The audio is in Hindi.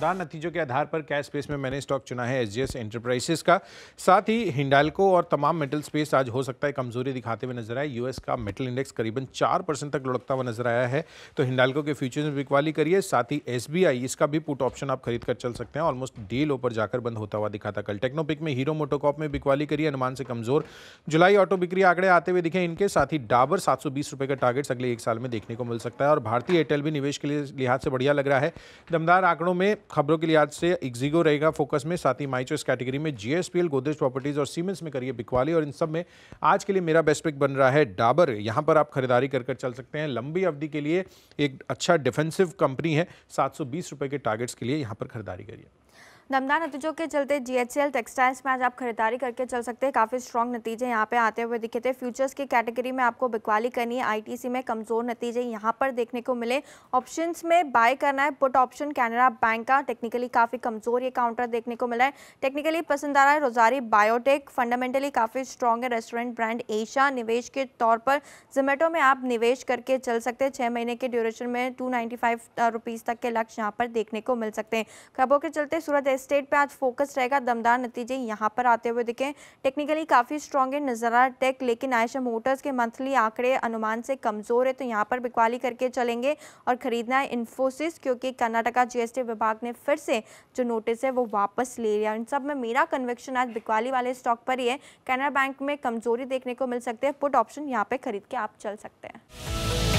आमदान नतीजों के आधार पर कैश स्पेस में मैंने स्टॉक चुना है एसजीएस एंटरप्राइजेस का साथ ही हिंडालको और तमाम मेटल स्पेस आज हो सकता है कमजोरी दिखाते हुए नजर आए यूएस का मेटल इंडेक्स करीबन चार परसेंट तक लुढ़कता हुआ नजर आया है तो हिंडालको के फ्यूचर्स में बिकवाली करिए साथ ही एस इसका भी पुट ऑप्शन आप खरीद कर चल सकते हैं ऑलमोस्ट लो पर जाकर बंद होता हुआ दिखाता कल टेक्नोपिक में हीरो मोटोकॉप में बिकवाली करिए अनुमान से कमजोर जुलाई ऑटो बिक्री आंकड़े आते हुए दिखे इनके साथ ही डाबर सात रुपये का टारगेट अगले एक साल में देखने को मिल सकता है और भारतीय एयरटेल भी निवेश के लिए लिहाज से बढ़िया लग रहा है दमदार आंकड़ों में खबरों के लिहाज से एग्जीगो रहेगा फोकस में साथ ही माइचो इस कैटेगरी में जीएसपीएल गोदरेज प्रॉपर्टीज और सीमेंस में करिए बिकवाली और इन सब में आज के लिए मेरा बेस्ट पिक बन रहा है डाबर यहाँ पर आप खरीदारी कर कर चल सकते हैं लंबी अवधि के लिए एक अच्छा डिफेंसिव कंपनी है सात सौ के टारगेट्स के लिए यहाँ पर खरीदारी करिए दमदार नतीजों के चलते जीएचएल टेक्सटाइल्स में आज आप खरीदारी करके चल सकते हैं काफ़ी स्ट्रॉन्ग नतीजे यहाँ पे आते हुए दिखे थे फ्यूचर्स की कैटेगरी में आपको बिकवाली करनी है आईटीसी में कमज़ोर नतीजे यहाँ पर देखने को मिले ऑप्शंस में बाय करना है पुट ऑप्शन कैनरा बैंक का टेक्निकली काफ़ी कमज़ोर ये काउंटर देखने को मिला है टेक्निकली पसंद आ रहा है रोजारी बायोटेक फंडामेंटली काफ़ी स्ट्रॉन्ग है रेस्टोरेंट ब्रांड एशिया निवेश के तौर पर जोमेटो में आप निवेश करके चल सकते हैं छह महीने के ड्यूरेशन में टू नाइन्टी तक के लक्ष्य यहाँ पर देखने को मिल सकते हैं खबरों के चलते सूरत स्टेट पे आज फोकस रहेगा दमदार नतीजे यहाँ पर आते हुए दिखें टेक्निकली काफ़ी स्ट्रॉन्ग है नजरा टेक लेकिन आयशा मोटर्स के मंथली आंकड़े अनुमान से कमज़ोर है तो यहाँ पर बिकवाली करके चलेंगे और ख़रीदना है इन्फोसिस क्योंकि कर्नाटका जीएसटी विभाग ने फिर से जो नोटिस है वो वापस ले लिया इन सब में मेरा कन्वेक्शन आज बिकवाली वाले स्टॉक पर ही है कैनरा बैंक में कमज़ोरी देखने को मिल सकती है पुट ऑप्शन यहाँ पे खरीद के आप चल सकते हैं